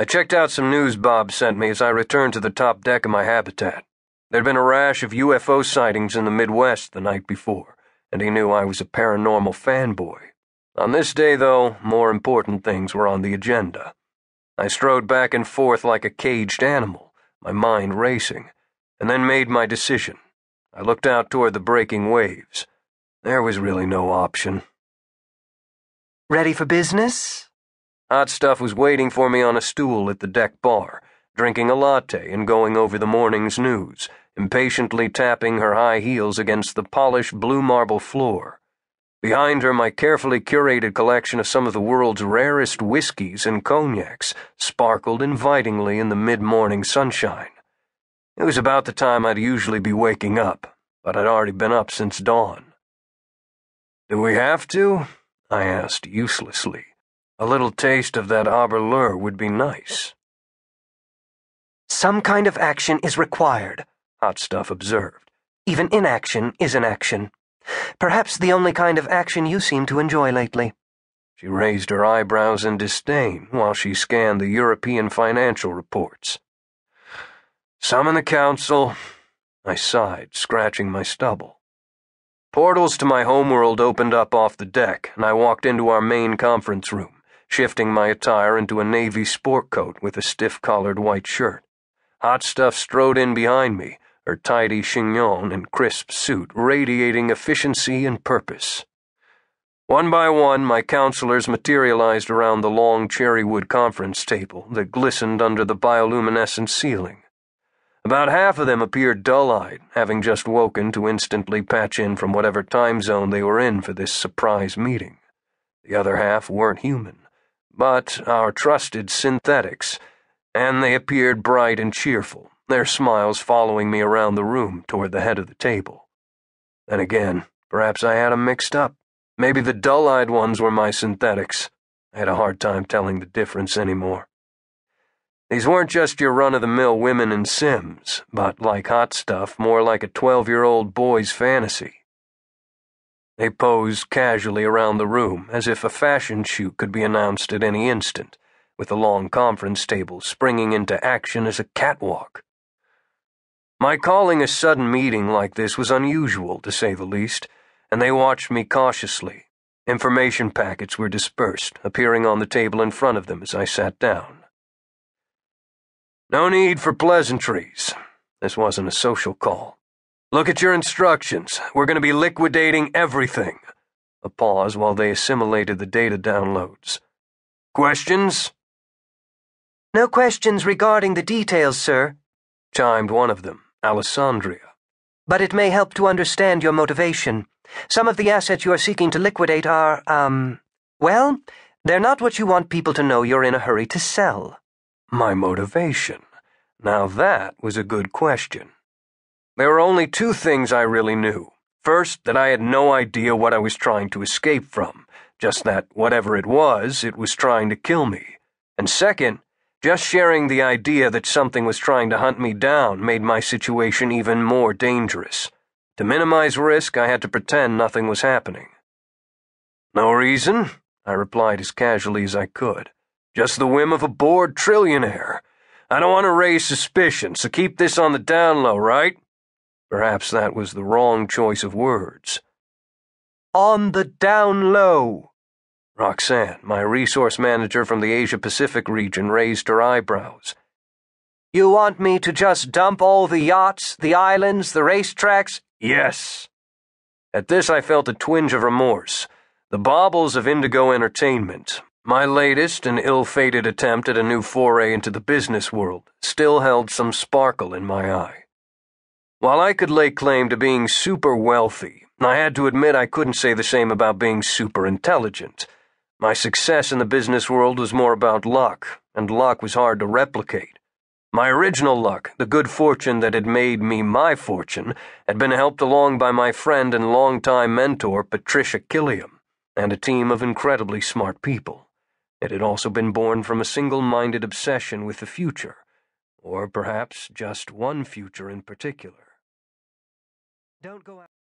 I checked out some news Bob sent me as I returned to the top deck of my habitat. There'd been a rash of UFO sightings in the Midwest the night before, and he knew I was a paranormal fanboy. On this day, though, more important things were on the agenda. I strode back and forth like a caged animal, my mind racing, and then made my decision. I looked out toward the breaking waves. There was really no option. Ready for business? Hot stuff was waiting for me on a stool at the deck bar, drinking a latte and going over the morning's news, impatiently tapping her high heels against the polished blue marble floor. Behind her, my carefully curated collection of some of the world's rarest whiskies and cognacs sparkled invitingly in the mid morning sunshine. It was about the time I'd usually be waking up, but I'd already been up since dawn. Do we have to? I asked uselessly. A little taste of that arbor lure would be nice. Some kind of action is required, Hot Stuff observed. Even inaction is an action. Perhaps the only kind of action you seem to enjoy lately. She raised her eyebrows in disdain while she scanned the European financial reports. Summon the council, I sighed, scratching my stubble. Portals to my homeworld opened up off the deck, and I walked into our main conference room shifting my attire into a navy sport coat with a stiff-collared white shirt. Hot Stuff strode in behind me, her tidy chignon and crisp suit radiating efficiency and purpose. One by one, my counselors materialized around the long cherrywood conference table that glistened under the bioluminescent ceiling. About half of them appeared dull eyed, having just woken to instantly patch in from whatever time zone they were in for this surprise meeting. The other half weren't human but our trusted synthetics, and they appeared bright and cheerful, their smiles following me around the room toward the head of the table. Then again, perhaps I had 'em mixed up. Maybe the dull eyed ones were my synthetics. I had a hard time telling the difference anymore. These weren't just your run of the mill women and Sims, but like hot stuff, more like a 12 year old boy's fantasy. They posed casually around the room as if a fashion shoot could be announced at any instant, with the long conference table springing into action as a catwalk. My calling a sudden meeting like this was unusual, to say the least, and they watched me cautiously. Information packets were dispersed, appearing on the table in front of them as I sat down. No need for pleasantries. This wasn't a social call. Look at your instructions. We're going to be liquidating everything. A pause while they assimilated the data downloads. Questions? No questions regarding the details, sir, chimed one of them, Alessandria. But it may help to understand your motivation. Some of the assets you are seeking to liquidate are, um, well, they're not what you want people to know you're in a hurry to sell. My motivation. Now that was a good question. There were only two things I really knew. First, that I had no idea what I was trying to escape from, just that whatever it was, it was trying to kill me. And second, just sharing the idea that something was trying to hunt me down made my situation even more dangerous. To minimize risk, I had to pretend nothing was happening. No reason, I replied as casually as I could. Just the whim of a bored trillionaire. I don't want to raise suspicion, so keep this on the down low, right? Perhaps that was the wrong choice of words. On the down low! Roxanne, my resource manager from the Asia Pacific region, raised her eyebrows. You want me to just dump all the yachts, the islands, the racetracks? Yes. At this, I felt a twinge of remorse. The baubles of Indigo Entertainment, my latest and ill fated attempt at a new foray into the business world, still held some sparkle in my eye. While I could lay claim to being super wealthy, I had to admit I couldn't say the same about being super intelligent. My success in the business world was more about luck, and luck was hard to replicate. My original luck, the good fortune that had made me my fortune, had been helped along by my friend and longtime mentor, Patricia Killiam, and a team of incredibly smart people. It had also been born from a single minded obsession with the future, or perhaps just one future in particular. Don't go out.